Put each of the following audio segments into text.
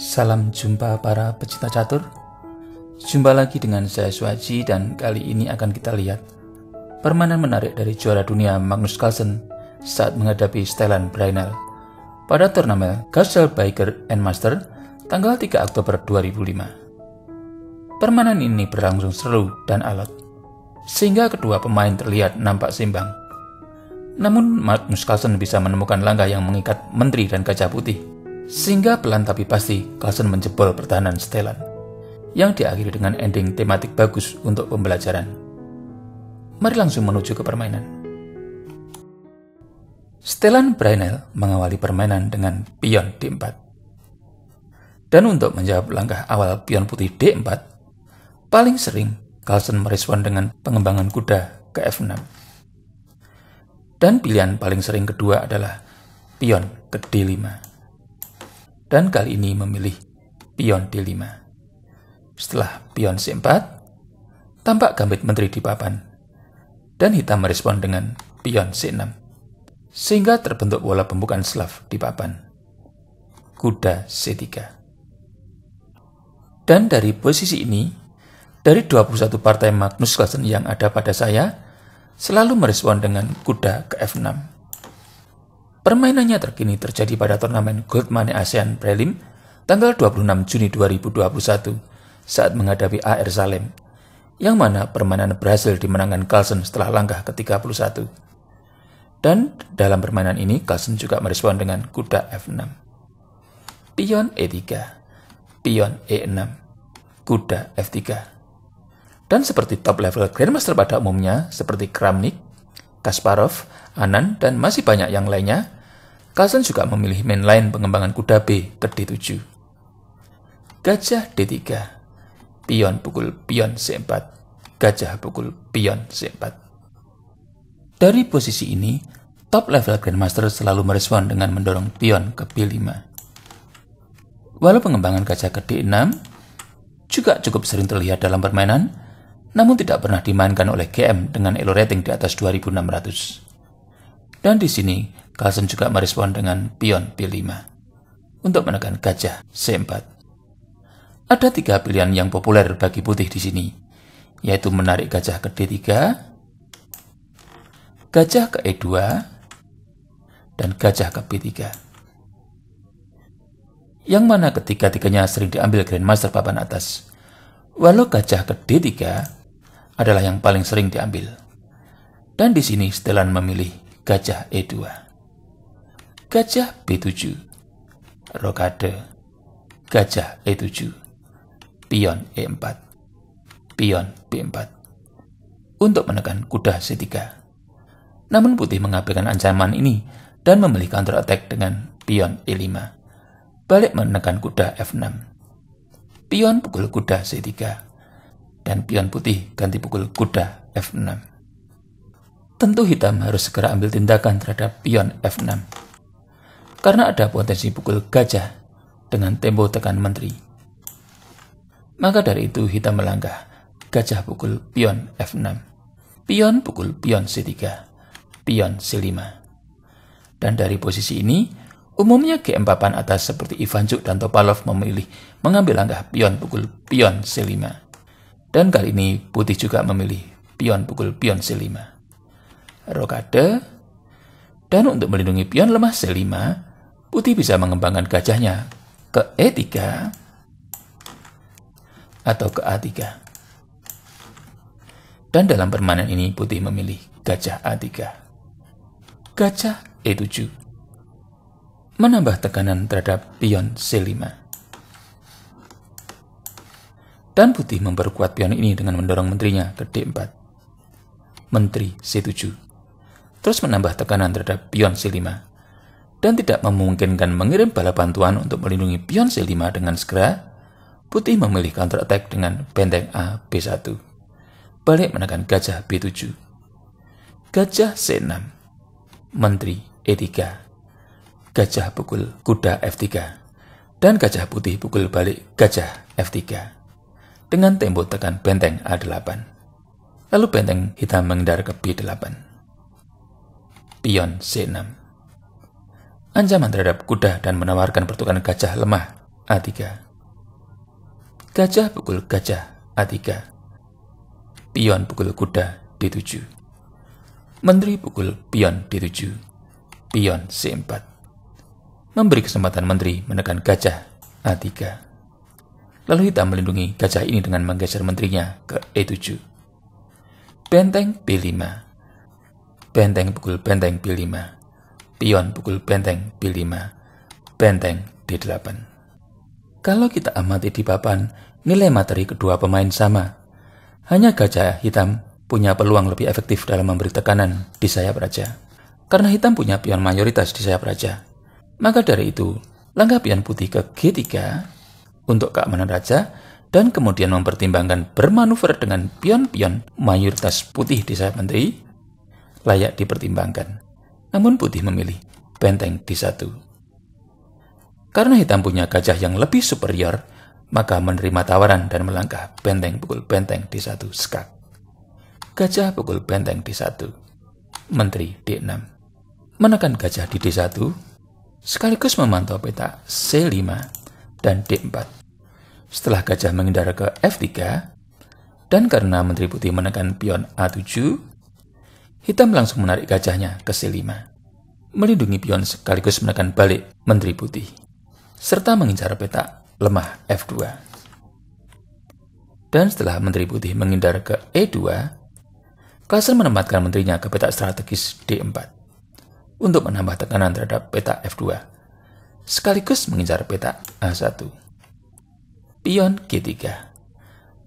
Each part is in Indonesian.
Salam jumpa para pecinta catur. Jumpa lagi dengan saya Suaji dan kali ini akan kita lihat permainan menarik dari juara dunia Magnus Carlsen saat menghadapi Stellan Brainel pada turnamen Castle Biker and Master tanggal 3 Oktober 2005. Permainan ini berlangsung seru dan alot, sehingga kedua pemain terlihat nampak seimbang. Namun Magnus Carlsen bisa menemukan langkah yang mengikat menteri dan gajah putih sehingga pelan tapi pasti, Carlson menjebol pertahanan Stellan, yang diakhiri dengan ending tematik bagus untuk pembelajaran. Mari langsung menuju ke permainan. Stellan Brainel mengawali permainan dengan pion D4. Dan untuk menjawab langkah awal pion putih D4, paling sering Carlson merespon dengan pengembangan kuda ke F6. Dan pilihan paling sering kedua adalah pion ke D5 dan kali ini memilih pion D5. Setelah pion C4, tampak gambit menteri di papan, dan hitam merespon dengan pion C6, sehingga terbentuk bola pembukaan Slav di papan. Kuda C3. Dan dari posisi ini, dari 21 partai Magnus Carlsen yang ada pada saya, selalu merespon dengan kuda ke F6 Permainannya terkini terjadi pada turnamen Gold Money ASEAN Prelim tanggal 26 Juni 2021 saat menghadapi AR Salem, yang mana permainan berhasil dimenangkan Carlsen setelah langkah ke-31. Dan dalam permainan ini, Carlsen juga merespon dengan kuda F6. Pion E3, pion E6, kuda F3. Dan seperti top level Grandmaster pada umumnya, seperti Kramnik, Kasparov, Anand, dan masih banyak yang lainnya, Carlsen juga memilih mainline pengembangan kuda B ke D7. Gajah D3, pion pukul pion C4, gajah pukul pion C4. Dari posisi ini, top level Grandmaster selalu merespon dengan mendorong pion ke B5. Walau pengembangan gajah ke D6 juga cukup sering terlihat dalam permainan, namun tidak pernah dimainkan oleh GM dengan elo rating di atas 2600. Dan di sini, Carlsen juga merespon dengan pion B5 untuk menekan gajah C4. Ada tiga pilihan yang populer bagi putih di sini, yaitu menarik gajah ke D3, gajah ke E2, dan gajah ke B3. Yang mana ketiga-tiganya sering diambil Grandmaster papan atas. Walau gajah ke D3 adalah yang paling sering diambil. Dan di sini setelan memilih gajah E2. Gajah B7. Rokade. Gajah E7. Pion E4. Pion B4. Untuk menekan kuda C3. Namun putih mengabaikan ancaman ini dan memilih counter attack dengan pion E5. Balik menekan kuda F6. Pion pukul kuda C3 dan pion putih ganti pukul kuda F6. Tentu hitam harus segera ambil tindakan terhadap pion F6. Karena ada potensi pukul gajah dengan tempo tekan menteri. Maka dari itu hitam melangkah, gajah pukul pion F6, pion pukul pion C3, pion C5. Dan dari posisi ini, umumnya G4 atas seperti Ivanchuk dan Topalov memilih mengambil langkah pion pukul pion C5 dan kali ini putih juga memilih pion pukul pion C5. Rokade. Dan untuk melindungi pion lemah C5, putih bisa mengembangkan gajahnya ke E3 atau ke A3. Dan dalam permainan ini putih memilih gajah A3. Gajah E7 menambah tekanan terhadap pion C5 dan Putih memperkuat pion ini dengan mendorong menterinya ke D4. Menteri C7 terus menambah tekanan terhadap pion C5 dan tidak memungkinkan mengirim bala bantuan untuk melindungi pion C5 dengan segera, Putih memilih counter attack dengan benteng A B1. Balik menekan gajah B7. Gajah C6. Menteri E3. Gajah pukul kuda F3 dan gajah putih pukul balik gajah F3 dengan tembok tekan benteng A8. Lalu benteng hitam mengendar ke B8. Pion C6. Ancaman terhadap kuda dan menawarkan pertukaran gajah lemah A3. Gajah pukul gajah A3. Pion pukul kuda D7. Menteri pukul pion D7. Pion C4. Memberi kesempatan menteri menekan gajah A3. Lalu Hitam melindungi gajah ini dengan menggeser menterinya ke E7. Benteng B5 Benteng pukul benteng B5 Pion pukul benteng B5 Benteng D8 Kalau kita amati di papan, nilai materi kedua pemain sama. Hanya gajah hitam punya peluang lebih efektif dalam memberi tekanan di sayap raja. Karena hitam punya pion mayoritas di sayap raja. Maka dari itu, langkah pion putih ke G3 untuk keamanan raja dan kemudian mempertimbangkan bermanuver dengan pion-pion mayoritas putih di sayap menteri layak dipertimbangkan. Namun putih memilih benteng di satu. Karena hitam punya gajah yang lebih superior, maka menerima tawaran dan melangkah benteng pukul benteng di satu skak. Gajah pukul benteng di satu. Menteri D6. Menekan gajah di D1, sekaligus memantau peta C5 dan D4 setelah gajah mengendara ke F3, dan karena Menteri Putih menekan pion A7, hitam langsung menarik gajahnya ke C5, melindungi pion sekaligus menekan balik Menteri Putih, serta mengincar peta lemah F2. Dan setelah Menteri Putih menghindar ke E2, Klasen menempatkan menterinya ke peta strategis D4 untuk menambah tekanan terhadap peta F2, sekaligus mengincar peta A1. Pion G3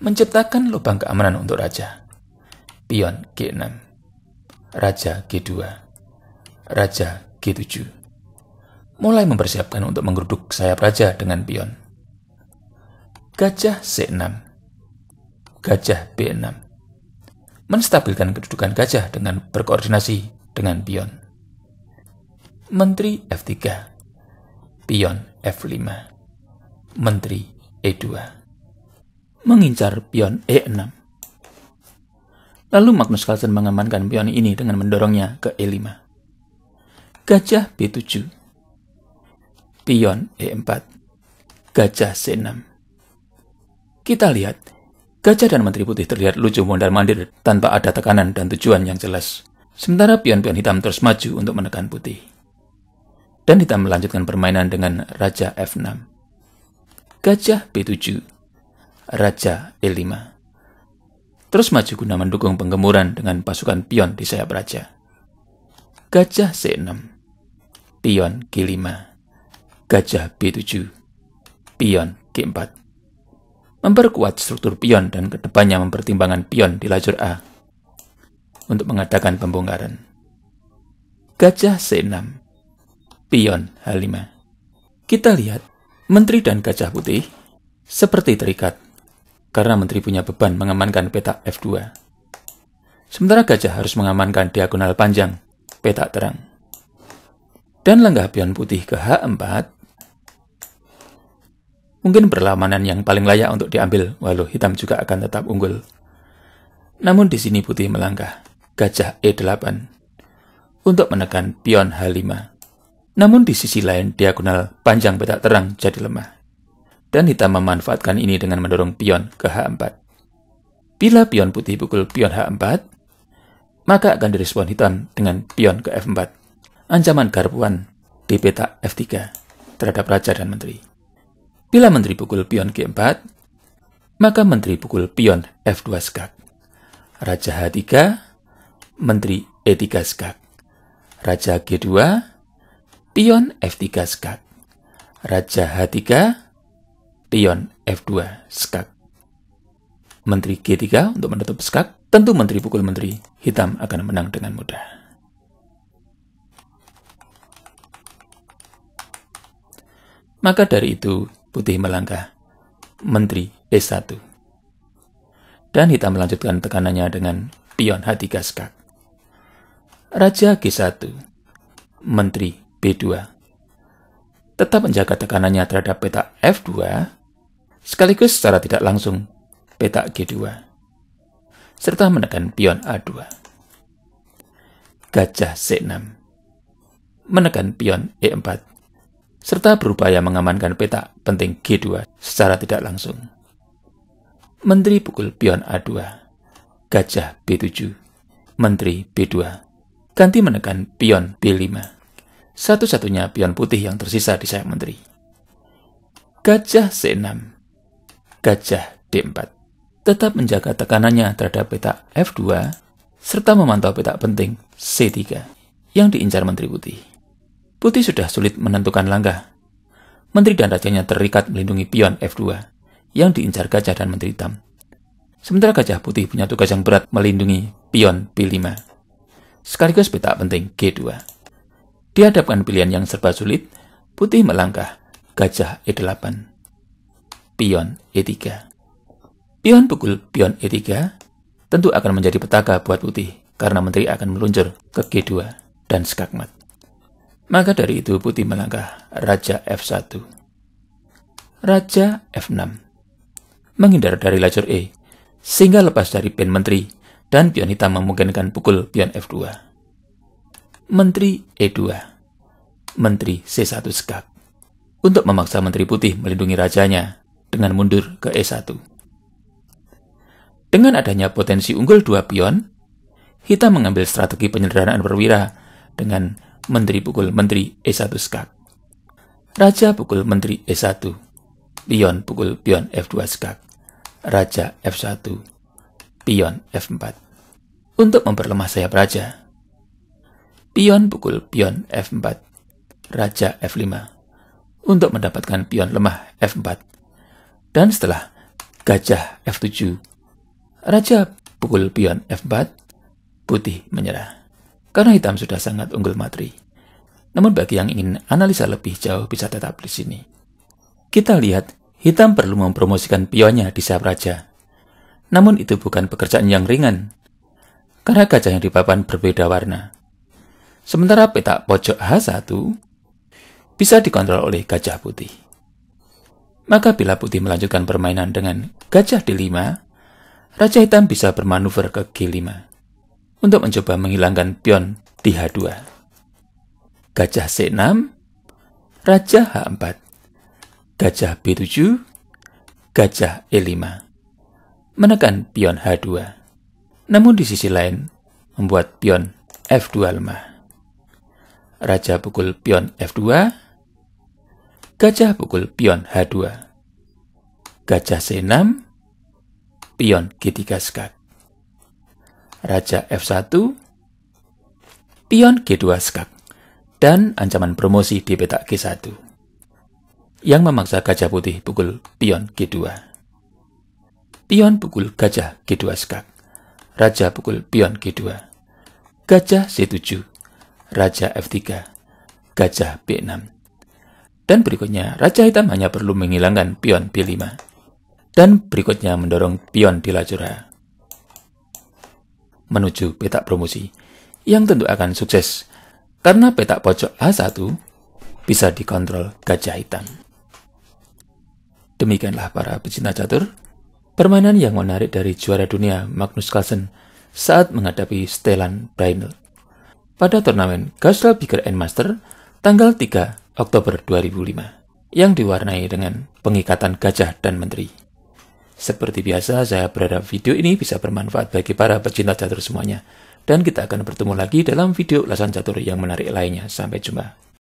menciptakan lubang keamanan untuk raja. Pion G6, raja G2, raja G7. Mulai mempersiapkan untuk menggeruduk sayap raja dengan pion. Gajah C6, gajah B6 menstabilkan kedudukan gajah dengan berkoordinasi dengan pion. Menteri F3, pion F5, menteri E2. Mengincar pion E6. Lalu Magnus Carlsen mengamankan pion ini dengan mendorongnya ke E5. Gajah B7. Pion E4. Gajah C6. Kita lihat, gajah dan menteri putih terlihat lucu mondar-mandir tanpa ada tekanan dan tujuan yang jelas. Sementara pion-pion hitam terus maju untuk menekan putih. Dan hitam melanjutkan permainan dengan Raja F6 gajah B7, raja E5. Terus maju guna mendukung penggemuran dengan pasukan pion di sayap raja. Gajah C6, pion G5, gajah B7, pion G4. Memperkuat struktur pion dan kedepannya mempertimbangkan pion di lajur A untuk mengadakan pembongkaran. Gajah C6, pion H5. Kita lihat Menteri dan Gajah Putih seperti terikat, karena Menteri punya beban mengamankan peta F2. Sementara Gajah harus mengamankan diagonal panjang, peta terang. Dan langkah pion putih ke H4 mungkin perlawanan yang paling layak untuk diambil, walau hitam juga akan tetap unggul. Namun di sini putih melangkah, gajah E8, untuk menekan pion H5. Namun di sisi lain, diagonal panjang petak terang jadi lemah. Dan hitam memanfaatkan ini dengan mendorong pion ke H4. Bila pion putih pukul pion H4, maka akan direspon hitam dengan pion ke F4. Ancaman garpuan di petak F3 terhadap raja dan menteri. Bila menteri pukul pion G4, maka menteri pukul pion F2 skak. Raja H3, menteri E3 skak. Raja G2, pion f3 skak. Raja h3, pion f2 skak. Menteri g3 untuk menutup skak, tentu menteri pukul menteri hitam akan menang dengan mudah. Maka dari itu, putih melangkah. Menteri B1. Dan hitam melanjutkan tekanannya dengan pion H3 skak. Raja G1. Menteri B2. Tetap menjaga tekanannya terhadap peta F2, sekaligus secara tidak langsung peta G2, serta menekan pion A2. Gajah C6 menekan pion E4, serta berupaya mengamankan peta penting G2 secara tidak langsung. Menteri pukul pion A2, gajah B7, menteri B2, ganti menekan pion B5 satu-satunya pion putih yang tersisa di sayap menteri. Gajah C6 Gajah D4 tetap menjaga tekanannya terhadap petak F2 serta memantau petak penting C3 yang diincar Menteri Putih. Putih sudah sulit menentukan langkah. Menteri dan rajanya terikat melindungi pion F2 yang diincar Gajah dan Menteri Hitam. Sementara Gajah Putih punya tugas yang berat melindungi pion b 5 sekaligus petak penting G2. Dihadapkan pilihan yang serba sulit, putih melangkah, gajah E8, pion E3. Pion pukul pion E3 tentu akan menjadi petaka buat putih karena menteri akan meluncur ke G2 dan skakmat. Maka dari itu putih melangkah Raja F1. Raja F6 menghindar dari lajur E, sehingga lepas dari pion menteri dan pion hitam memungkinkan pukul pion F2. Menteri E2, Menteri C1 Skak, untuk memaksa Menteri Putih melindungi rajanya dengan mundur ke E1. Dengan adanya potensi unggul dua pion, kita mengambil strategi penyederhanaan perwira dengan Menteri pukul Menteri E1 Skak. Raja pukul Menteri E1, pion pukul pion F2 Skak, Raja F1, pion F4. Untuk memperlemah sayap Raja, Pion pukul pion F4, Raja F5, untuk mendapatkan pion lemah F4. Dan setelah Gajah F7, Raja pukul pion F4, putih menyerah. Karena hitam sudah sangat unggul materi. Namun bagi yang ingin analisa lebih jauh bisa tetap di sini. Kita lihat, hitam perlu mempromosikan pionnya di sayap raja. Namun itu bukan pekerjaan yang ringan, karena gajah yang di papan berbeda warna. Sementara peta pojok H1 bisa dikontrol oleh gajah putih. Maka bila putih melanjutkan permainan dengan gajah D5, Raja Hitam bisa bermanuver ke G5 untuk mencoba menghilangkan pion di H2. Gajah C6, Raja H4, Gajah B7, Gajah E5. Menekan pion H2. Namun di sisi lain, membuat pion F2 lemah raja pukul pion F2, gajah pukul pion H2, gajah C6, pion G3 skak, raja F1, pion G2 skak, dan ancaman promosi di petak G1, yang memaksa gajah putih pukul pion G2. Pion pukul gajah G2 skak, raja pukul pion G2, gajah C7, Raja F3, Gajah B6. Dan berikutnya, Raja Hitam hanya perlu menghilangkan pion B5. Dan berikutnya mendorong pion di Lajur A menuju petak promosi yang tentu akan sukses karena petak pojok A1 bisa dikontrol gajah hitam. Demikianlah para pecinta catur, permainan yang menarik dari juara dunia Magnus Carlsen saat menghadapi Stellan Brainerd pada turnamen Gasol Bigger and Master tanggal 3 Oktober 2005 yang diwarnai dengan pengikatan gajah dan menteri. Seperti biasa, saya berharap video ini bisa bermanfaat bagi para pecinta catur semuanya. Dan kita akan bertemu lagi dalam video ulasan catur yang menarik lainnya. Sampai jumpa.